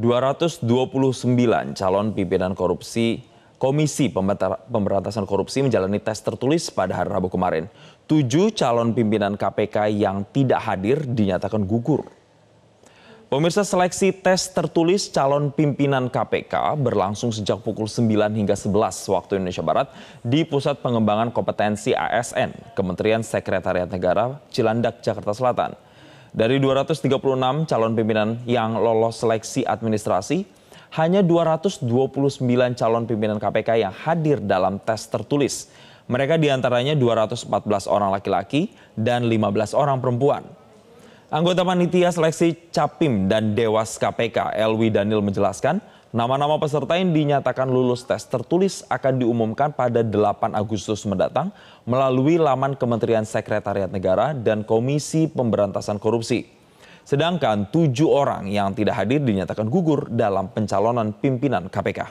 229 calon pimpinan korupsi Komisi Pemberantasan Korupsi menjalani tes tertulis pada hari Rabu kemarin. Tujuh calon pimpinan KPK yang tidak hadir dinyatakan gugur. Pemirsa seleksi tes tertulis calon pimpinan KPK berlangsung sejak pukul 9 hingga 11 waktu Indonesia Barat di Pusat Pengembangan Kompetensi ASN, Kementerian Sekretariat Negara, Cilandak, Jakarta Selatan. Dari 236 calon pimpinan yang lolos seleksi administrasi, hanya 229 calon pimpinan KPK yang hadir dalam tes tertulis. Mereka diantaranya 214 orang laki-laki dan 15 orang perempuan. Anggota panitia seleksi Capim dan Dewas KPK Elwi Daniel menjelaskan, nama-nama peserta yang dinyatakan lulus tes tertulis akan diumumkan pada 8 Agustus mendatang melalui laman Kementerian Sekretariat Negara dan Komisi Pemberantasan Korupsi. Sedangkan tujuh orang yang tidak hadir dinyatakan gugur dalam pencalonan pimpinan KPK.